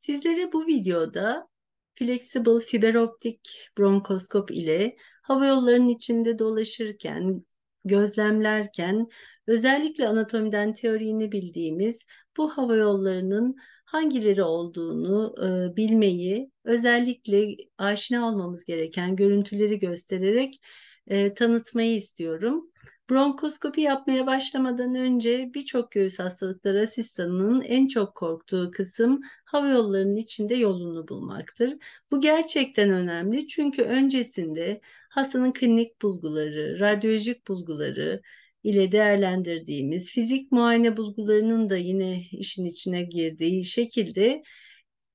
Sizlere bu videoda flexible fiberoptik bronkoskop ile hava yollarının içinde dolaşırken, gözlemlerken özellikle anatomiden teoriğini bildiğimiz bu hava yollarının hangileri olduğunu e, bilmeyi, özellikle aşina olmamız gereken görüntüleri göstererek e, tanıtmayı istiyorum. Bronkoskopi yapmaya başlamadan önce birçok göğüs hastalıkları asistanının en çok korktuğu kısım hava yollarının içinde yolunu bulmaktır. Bu gerçekten önemli çünkü öncesinde hastanın klinik bulguları, radyolojik bulguları ile değerlendirdiğimiz fizik muayene bulgularının da yine işin içine girdiği şekilde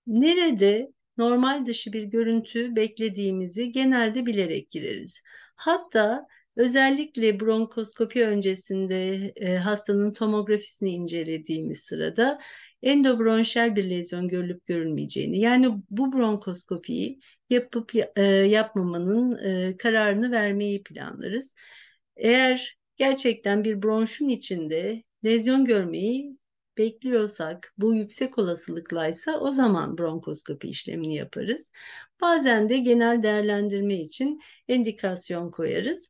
nerede normal dışı bir görüntü beklediğimizi genelde bilerek gireriz. Hatta Özellikle bronkoskopi öncesinde e, hastanın tomografisini incelediğimiz sırada endobronşel bir lezyon görülüp görülmeyeceğini yani bu bronkoskopiyi yapıp e, yapmamanın e, kararını vermeyi planlarız. Eğer gerçekten bir bronşun içinde lezyon görmeyi bekliyorsak bu yüksek olasılıklaysa o zaman bronkoskopi işlemini yaparız. Bazen de genel değerlendirme için indikasyon koyarız.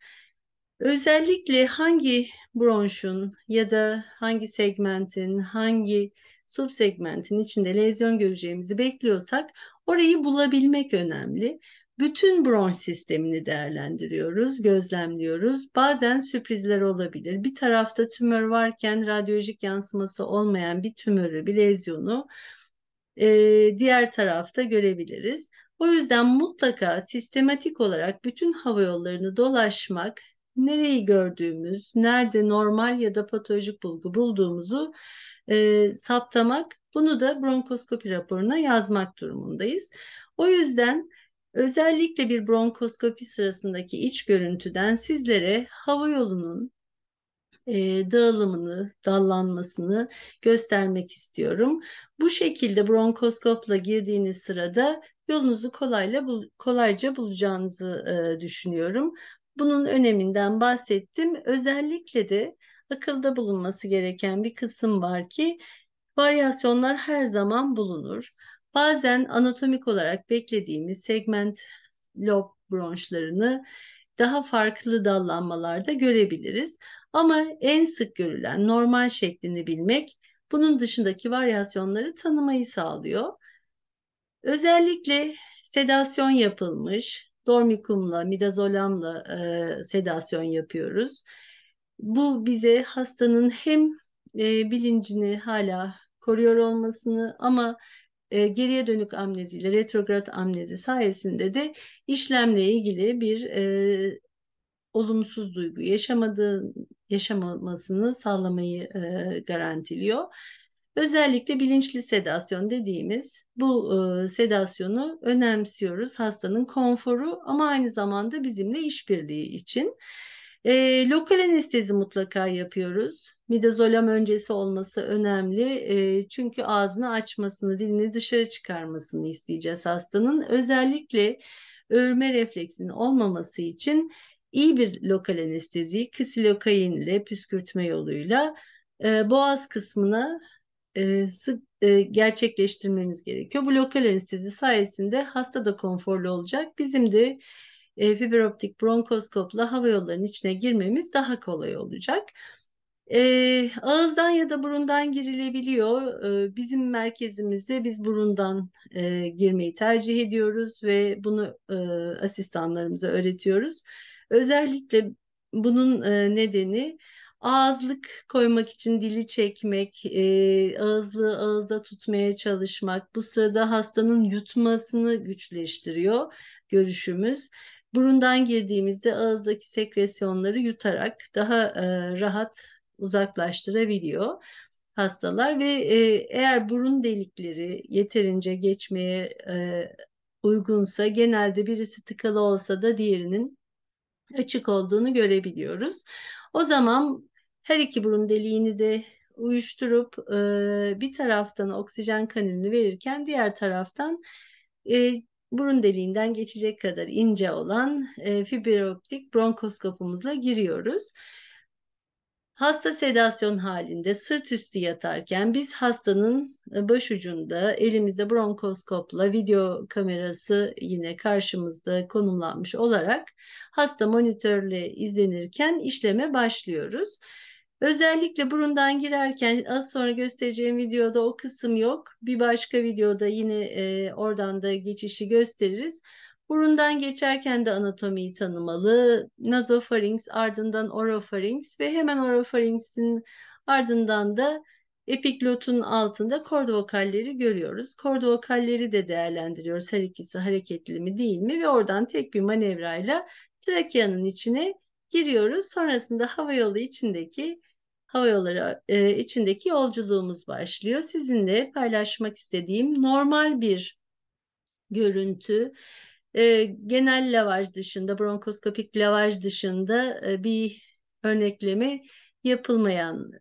Özellikle hangi bronşun ya da hangi segmentin, hangi subsegmentin içinde lezyon göreceğimizi bekliyorsak orayı bulabilmek önemli. Bütün bronş sistemini değerlendiriyoruz, gözlemliyoruz. Bazen sürprizler olabilir. Bir tarafta tümör varken radyolojik yansıması olmayan bir tümörü, bir lezyonu e, diğer tarafta görebiliriz. O yüzden mutlaka sistematik olarak bütün hava yollarını dolaşmak, nereyi gördüğümüz, nerede normal ya da patolojik bulgu bulduğumuzu e, saptamak, bunu da bronkoskopi raporuna yazmak durumundayız. O yüzden özellikle bir bronkoskopi sırasındaki iç görüntüden sizlere hava yolunun e, dağılımını, dallanmasını göstermek istiyorum. Bu şekilde bronkoskopla girdiğiniz sırada yolunuzu kolayla kolayca bulacağınızı e, düşünüyorum. Bunun öneminden bahsettim. Özellikle de akılda bulunması gereken bir kısım var ki varyasyonlar her zaman bulunur. Bazen anatomik olarak beklediğimiz segment lob bronşlarını daha farklı dallanmalarda görebiliriz. Ama en sık görülen normal şeklini bilmek bunun dışındaki varyasyonları tanımayı sağlıyor. Özellikle sedasyon yapılmış, dormikumla, midazolamla e, sedasyon yapıyoruz. Bu bize hastanın hem e, bilincini hala koruyor olmasını ama e, geriye dönük amneziyle retrograd amnezi sayesinde de işlemle ilgili bir e, olumsuz duygu yaşamadığı yaşamamasını sağlamayı e, garantiliyor. Özellikle bilinçli sedasyon dediğimiz bu e, sedasyonu önemsiyoruz hastanın konforu ama aynı zamanda bizimle işbirliği için. E, lokal anestezi mutlaka yapıyoruz. Midazolam öncesi olması önemli e, çünkü ağzını açmasını, dilini dışarı çıkarmasını isteyeceğiz hastanın. Özellikle örme refleksinin olmaması için iyi bir lokal anesteziyi kisilokain ile püskürtme yoluyla e, boğaz kısmına e, sık e, gerçekleştirmemiz gerekiyor. Bu lokal anestezi sayesinde hasta da konforlu olacak. Bizim de e, fiberoptik bronkoskopla hava yollarının içine girmemiz daha kolay olacak. E, ağızdan ya da burundan girilebiliyor. E, bizim merkezimizde biz burundan girmeyi tercih ediyoruz ve bunu e, asistanlarımıza öğretiyoruz. Özellikle bunun nedeni ağızlık koymak için dili çekmek, e, ağızlığı ağızda tutmaya çalışmak bu sırada hastanın yutmasını güçleştiriyor görüşümüz. Burundan girdiğimizde ağızdaki sekresyonları yutarak daha e, rahat uzaklaştırabiliyor hastalar ve e, eğer burun delikleri yeterince geçmeye e, uygunsa genelde birisi tıkalı olsa da diğerinin açık olduğunu görebiliyoruz. O zaman her iki burun deliğini de uyuşturup e, bir taraftan oksijen kanülünü verirken diğer taraftan e, burun deliğinden geçecek kadar ince olan e, fiberoptik bronkoskopumuzla giriyoruz. Hasta sedasyon halinde sırt üstü yatarken biz hastanın başucunda elimizde bronkoskopla video kamerası yine karşımızda konumlanmış olarak hasta monitörle izlenirken işleme başlıyoruz. Özellikle burundan girerken az sonra göstereceğim videoda o kısım yok. Bir başka videoda yine e, oradan da geçişi gösteririz. Burundan geçerken de anatomiyi tanımalı. Nazofarinks, ardından orofarinks ve hemen orofaringsin ardından da epiglotun altında kord vokalleri görüyoruz. Kord vokalleri de değerlendiriyoruz. Her ikisi hareketli mi değil mi ve oradan tek bir manevrayla trakeanın içine giriyoruz. Sonrasında havayolu içindeki havayolları e, içindeki yolculuğumuz başlıyor. Sizinle paylaşmak istediğim normal bir görüntü. E, genel lavaj dışında, bronkoskopik lavaj dışında e, bir örnekleme yapılmayan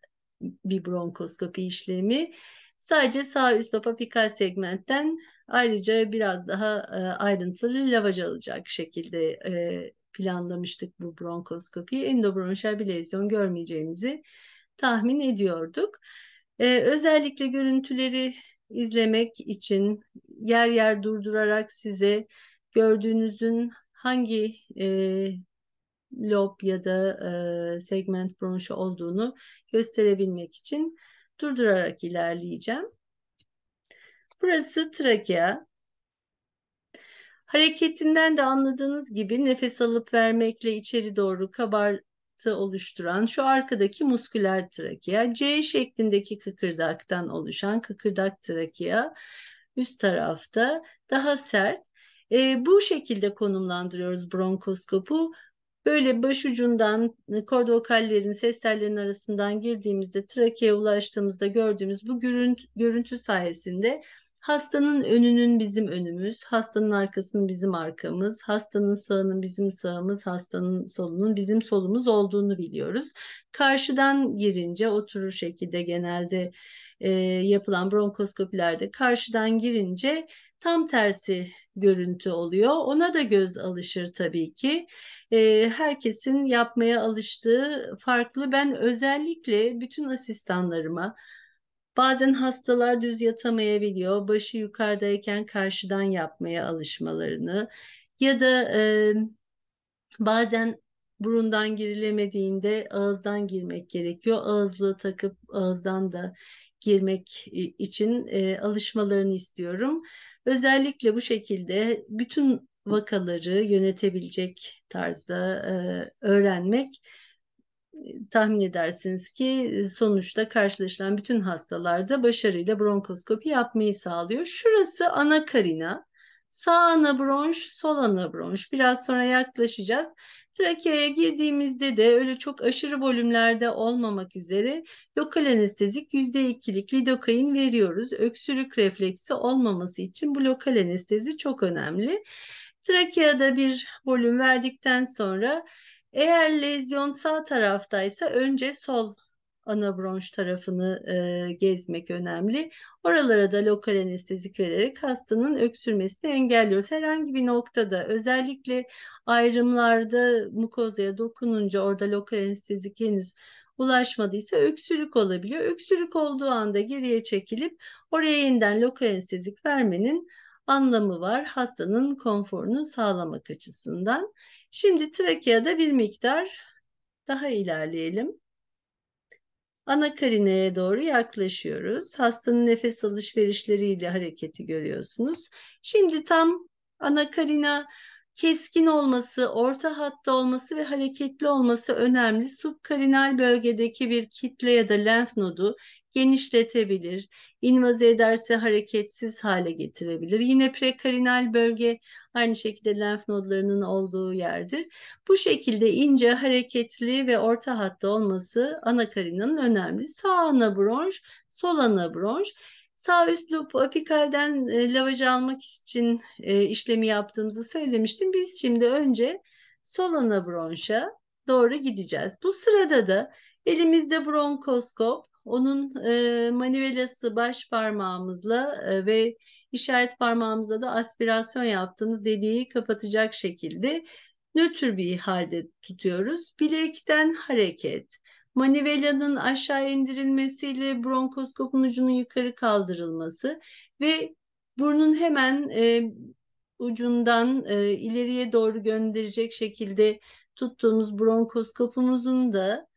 bir bronkoskopi işlemi. Sadece sağ üst apopikal segmentten ayrıca biraz daha e, ayrıntılı lavaj alacak şekilde e, planlamıştık bu bronkoskopiyi. Endobronşal bir lezyon görmeyeceğimizi tahmin ediyorduk. Ee, özellikle görüntüleri izlemek için yer yer durdurarak size gördüğünüzün hangi e, lob ya da e, segment bronşu olduğunu gösterebilmek için durdurarak ilerleyeceğim. Burası trakea. Hareketinden de anladığınız gibi nefes alıp vermekle içeri doğru kabartı oluşturan şu arkadaki musküler trakea, C şeklindeki kıkırdaktan oluşan kıkırdak trakea üst tarafta daha sert. E, bu şekilde konumlandırıyoruz bronkoskopu. Böyle başucundan e, kordokallerin, ses tellerinin arasından girdiğimizde trakeye ulaştığımızda gördüğümüz bu görüntü, görüntü sayesinde Hastanın önünün bizim önümüz, hastanın arkasının bizim arkamız, hastanın sağının bizim sağımız, hastanın solunun bizim solumuz olduğunu biliyoruz. Karşıdan girince oturur şekilde genelde e, yapılan bronkoskopilerde karşıdan girince tam tersi görüntü oluyor. Ona da göz alışır tabii ki. E, herkesin yapmaya alıştığı farklı. Ben özellikle bütün asistanlarıma Bazen hastalar düz yatamayabiliyor. Başı yukarıdayken karşıdan yapmaya alışmalarını ya da e, bazen burundan girilemediğinde ağızdan girmek gerekiyor. Ağızlığı takıp ağızdan da girmek için e, alışmalarını istiyorum. Özellikle bu şekilde bütün vakaları yönetebilecek tarzda e, öğrenmek tahmin edersiniz ki e, sonuçta karşılaşılan bütün hastalarda başarıyla bronkoskopi yapmayı sağlıyor. Şurası ana karina. Sağ ana bronş, sol ana bronş. Biraz sonra yaklaşacağız. Trakeaya girdiğimizde de öyle çok aşırı volümlerde olmamak üzere lokal anestezik %2'lik lidokain veriyoruz. Öksürük refleksi olmaması için bu lokal anestezi çok önemli. Trakeada bir volüm verdikten sonra eğer lezyon sağ taraftaysa önce sol ana bronş tarafını e, gezmek önemli. Oralara da lokal anestezik vererek hastanın öksürmesini engelliyoruz. Herhangi bir noktada özellikle ayrımlarda mukozaya dokununca orada lokal anestezik henüz ulaşmadıysa öksürük olabiliyor. Öksürük olduğu anda geriye çekilip oraya yeniden lokal anestezik vermenin anlamı var hastanın konforunu sağlamak açısından. Şimdi trakeada bir miktar daha ilerleyelim. Ana karineye doğru yaklaşıyoruz. Hastanın nefes alışverişleriyle hareketi görüyorsunuz. Şimdi tam ana karina keskin olması, orta hatta olması ve hareketli olması önemli. Subkarinal bölgedeki bir kitle ya da lenf nodu genişletebilir. İnvaze ederse hareketsiz hale getirebilir. Yine prekarinal bölge aynı şekilde lenf nodlarının olduğu yerdir. Bu şekilde ince, hareketli ve orta hatta olması ana karinanın önemli. Sağ ana bronş, sol ana bronş. Sağ üst lobu apikalden e, lavaj almak için e, işlemi yaptığımızı söylemiştim. Biz şimdi önce sol ana bronşa doğru gideceğiz. Bu sırada da elimizde bronkoskop, onun e, manivelası baş parmağımızla e, ve işaret parmağımızla da aspirasyon yaptığımız deliği kapatacak şekilde nötr bir halde tutuyoruz. Bilekten hareket, manivelanın aşağı indirilmesiyle bronkoskopun ucunun yukarı kaldırılması ve burnun hemen e, ucundan e, ileriye doğru gönderecek şekilde tuttuğumuz bronkoskopumuzun da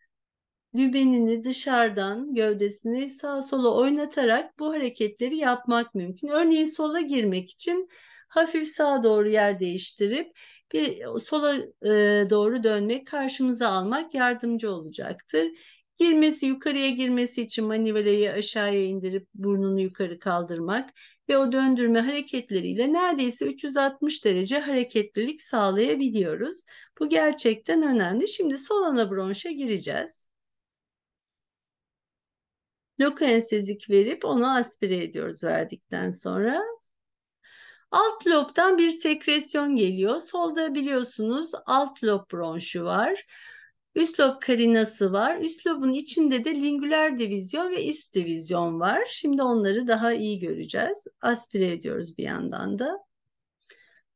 lübenini dışarıdan gövdesini sağa sola oynatarak bu hareketleri yapmak mümkün. Örneğin sola girmek için hafif sağa doğru yer değiştirip bir e, sola e, doğru dönmek, karşımıza almak yardımcı olacaktır. Girmesi, yukarıya girmesi için manivelayı aşağıya indirip burnunu yukarı kaldırmak ve o döndürme hareketleriyle neredeyse 360 derece hareketlilik sağlayabiliyoruz. Bu gerçekten önemli. Şimdi sol ana gireceğiz. Loka ensezik verip onu aspire ediyoruz verdikten sonra Alt lobdan bir sekresyon geliyor. Solda biliyorsunuz alt lob bronşu var. Üst lob karinası var. Üst lobun içinde de lingüler divizyon ve üst divizyon var. Şimdi onları daha iyi göreceğiz. Aspire ediyoruz bir yandan da.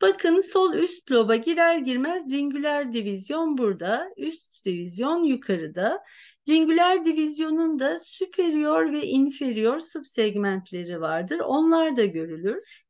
Bakın sol üst loba girer girmez lingüler divizyon burada, üst divizyon yukarıda. Lingüler divizyonun da süperior ve inferior subsegmentleri vardır. Onlar da görülür.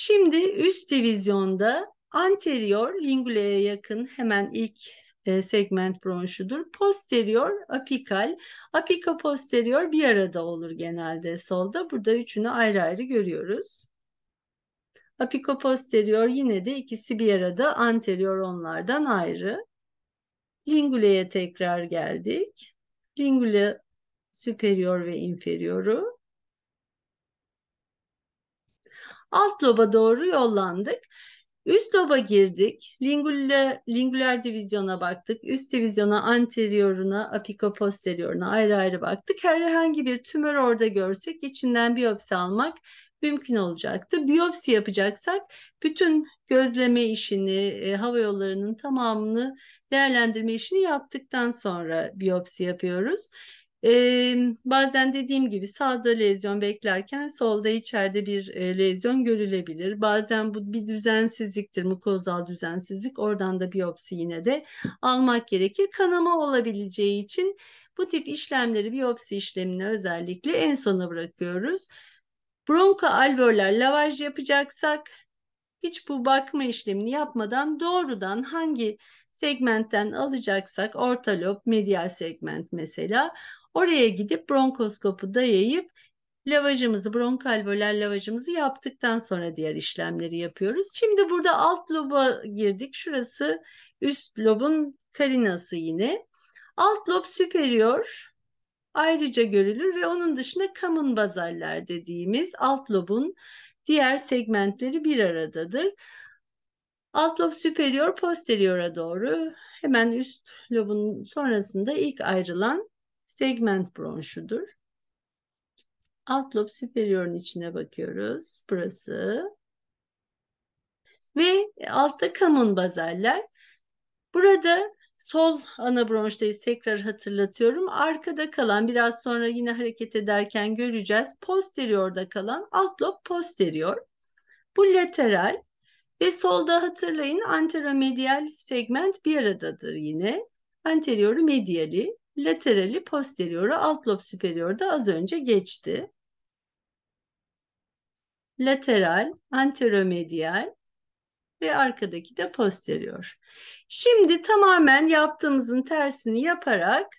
Şimdi üst divizyonda anterior lingulaya yakın hemen ilk e, segment bronşudur. Posterior apikal. Apika posterior bir arada olur genelde solda. Burada üçünü ayrı ayrı görüyoruz. Apiko posterior yine de ikisi bir arada anterior onlardan ayrı. Lingule'ye tekrar geldik. Lingula superior ve inferioru. alt loba doğru yollandık. Üst loba girdik. Lingula, lingular divizyona baktık. Üst divizyona, anterioruna, apiko posterioruna ayrı ayrı baktık. Herhangi bir tümör orada görsek içinden biyopsi almak mümkün olacaktı. Biyopsi yapacaksak bütün gözleme işini, e, hava yollarının tamamını değerlendirme işini yaptıktan sonra biyopsi yapıyoruz. Ee, bazen dediğim gibi sağda lezyon beklerken solda içeride bir e, lezyon görülebilir. Bazen bu bir düzensizliktir, mukozal düzensizlik. Oradan da biyopsi yine de almak gerekir. Kanama olabileceği için bu tip işlemleri biyopsi işlemini özellikle en sona bırakıyoruz. Bronka alveolar lavaj yapacaksak hiç bu bakma işlemini yapmadan doğrudan hangi segmentten alacaksak orta lob, medial segment mesela Oraya gidip bronkoskopu dayayıp lavajımızı, bronkal böler lavajımızı yaptıktan sonra diğer işlemleri yapıyoruz. Şimdi burada alt loba girdik. Şurası üst lobun karinası yine. Alt lob süperiyor ayrıca görülür ve onun dışında common bazaller dediğimiz alt lobun diğer segmentleri bir aradadır. Alt lob superior posteriora doğru hemen üst lobun sonrasında ilk ayrılan segment bronşudur. Alt lob süperiorun içine bakıyoruz. Burası. Ve altta kamun bazeller. Burada sol ana bronştayız tekrar hatırlatıyorum. Arkada kalan biraz sonra yine hareket ederken göreceğiz. Posteriorda kalan alt lob posterior. Bu lateral ve solda hatırlayın anteromedial segment bir aradadır yine. Anterioru mediali laterali posteriori alt lob superior da az önce geçti. Lateral, anteromedial ve arkadaki de posterior. Şimdi tamamen yaptığımızın tersini yaparak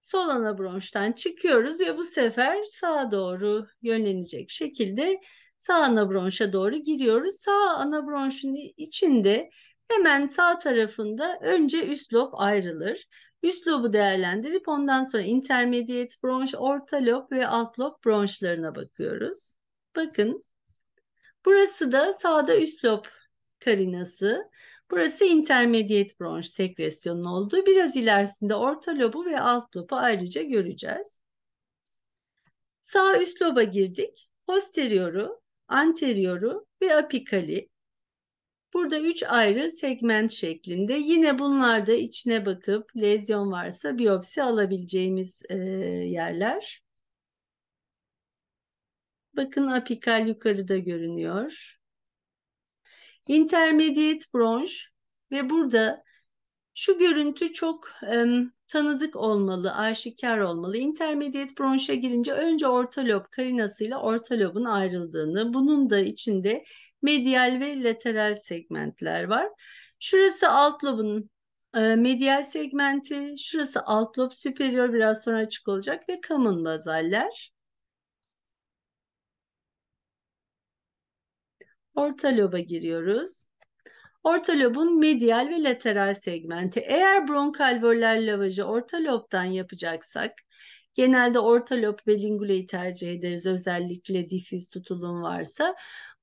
sol ana bronştan çıkıyoruz ve bu sefer sağa doğru yönlenecek şekilde sağ ana bronşa doğru giriyoruz. Sağ ana bronşun içinde hemen sağ tarafında önce üst lob ayrılır. Üst lobu değerlendirip ondan sonra intermediate bronş, orta lob ve alt lob bronşlarına bakıyoruz. Bakın burası da sağda üst lob karinası. Burası intermediate bronş sekresyonun olduğu. Biraz ilerisinde orta lobu ve alt lobu ayrıca göreceğiz. Sağ üst loba girdik. Posterioru, anterioru ve apikali. Burada üç ayrı segment şeklinde. Yine bunlarda içine bakıp lezyon varsa biyopsi alabileceğimiz e, yerler. Bakın apikal yukarıda görünüyor. Intermediate bronş ve burada şu görüntü çok e, tanıdık olmalı, aşikar olmalı. İntermediate bronşa girince önce orta lob karinasıyla orta lobun ayrıldığını, bunun da içinde medial ve lateral segmentler var. Şurası alt lobun e, medial segmenti, şurası alt lob superior biraz sonra açık olacak ve common bazaller. Orta loba giriyoruz. Orta lobun medial ve lateral segmenti. Eğer bronkalvörler lavajı orta lobdan yapacaksak genelde orta lob ve linguleyi tercih ederiz özellikle difüz tutulum varsa.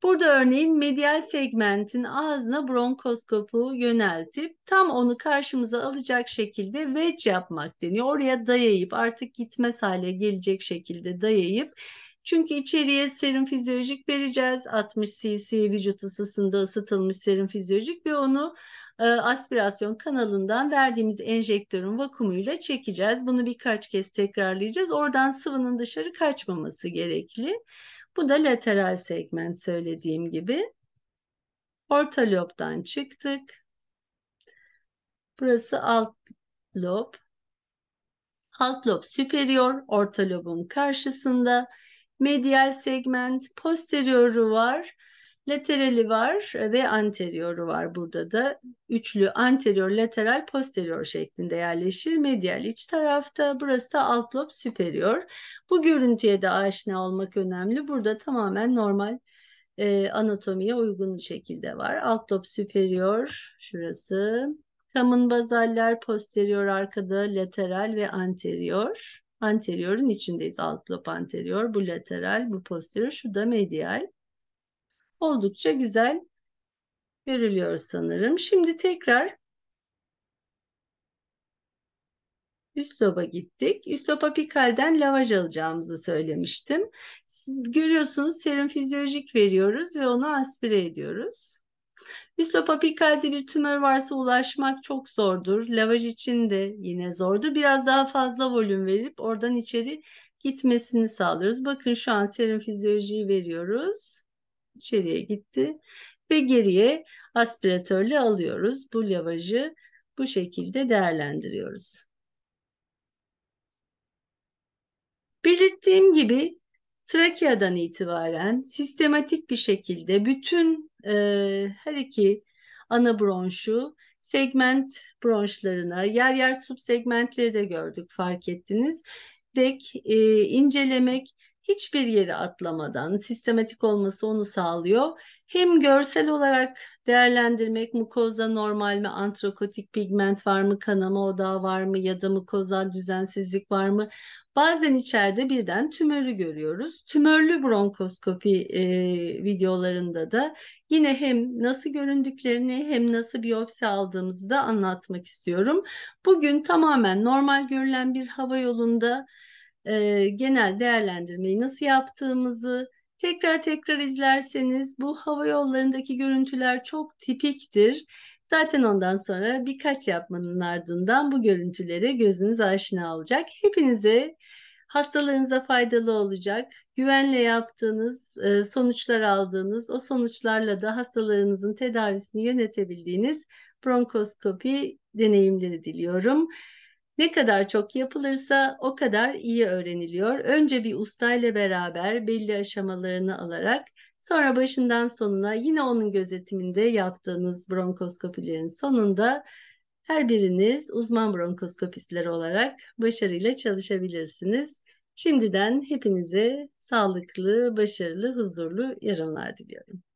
Burada örneğin medial segmentin ağzına bronkoskopu yöneltip tam onu karşımıza alacak şekilde wedge yapmak deniyor. Oraya dayayıp artık gitmez hale gelecek şekilde dayayıp çünkü içeriye serum fizyolojik vereceğiz. 60 cc vücut ısısında ısıtılmış serum fizyolojik ve onu e, aspirasyon kanalından verdiğimiz enjektörün vakumuyla çekeceğiz. Bunu birkaç kez tekrarlayacağız. Oradan sıvının dışarı kaçmaması gerekli. Bu da lateral segment söylediğim gibi. Orta lobdan çıktık. Burası alt lob. Alt lob süperiyor, orta lobun karşısında medial segment, posterioru var, laterali var e, ve anterioru var burada da. Üçlü anterior, lateral, posterior şeklinde yerleşir. Medial iç tarafta, burası da alt lob superior. Bu görüntüye de aşina olmak önemli. Burada tamamen normal e, anatomiye uygun şekilde var. Alt lob superior, şurası. Kamun bazaller posterior arkada, lateral ve anterior anteriorun içindeyiz. Alt lob anterior, bu lateral, bu posterior, şu da medial. Oldukça güzel görülüyor sanırım. Şimdi tekrar Üst loba gittik. Üst lob apikalden lavaj alacağımızı söylemiştim. Görüyorsunuz serum fizyolojik veriyoruz ve onu aspire ediyoruz. Üslopapikalde bir tümör varsa ulaşmak çok zordur. Lavaj için de yine zordur. Biraz daha fazla volüm verip oradan içeri gitmesini sağlıyoruz. Bakın şu an serum fizyolojiyi veriyoruz. İçeriye gitti ve geriye aspiratörle alıyoruz. Bu lavajı bu şekilde değerlendiriyoruz. Belirttiğim gibi trakeadan itibaren sistematik bir şekilde bütün e, her iki ana bronşu segment bronşlarına yer yer subsegmentleri de gördük fark ettiniz. Dek e, incelemek hiçbir yeri atlamadan sistematik olması onu sağlıyor. Hem görsel olarak değerlendirmek mukoza normal mi, antrokotik pigment var mı, kanama odağı var mı ya da mukozal düzensizlik var mı? Bazen içeride birden tümörü görüyoruz. Tümörlü bronkoskopi e, videolarında da yine hem nasıl göründüklerini hem nasıl biyopsi aldığımızı da anlatmak istiyorum. Bugün tamamen normal görülen bir hava yolunda e, genel değerlendirmeyi nasıl yaptığımızı tekrar tekrar izlerseniz bu hava yollarındaki görüntüler çok tipiktir. Zaten ondan sonra birkaç yapmanın ardından bu görüntülere gözünüz aşina olacak. Hepinize hastalarınıza faydalı olacak. Güvenle yaptığınız, e, sonuçlar aldığınız, o sonuçlarla da hastalarınızın tedavisini yönetebildiğiniz bronkoskopi deneyimleri diliyorum. Ne kadar çok yapılırsa o kadar iyi öğreniliyor. Önce bir ustayla beraber belli aşamalarını alarak sonra başından sonuna yine onun gözetiminde yaptığınız bronkoskopilerin sonunda her biriniz uzman bronkoskopistler olarak başarıyla çalışabilirsiniz. Şimdiden hepinize sağlıklı, başarılı, huzurlu yarınlar diliyorum.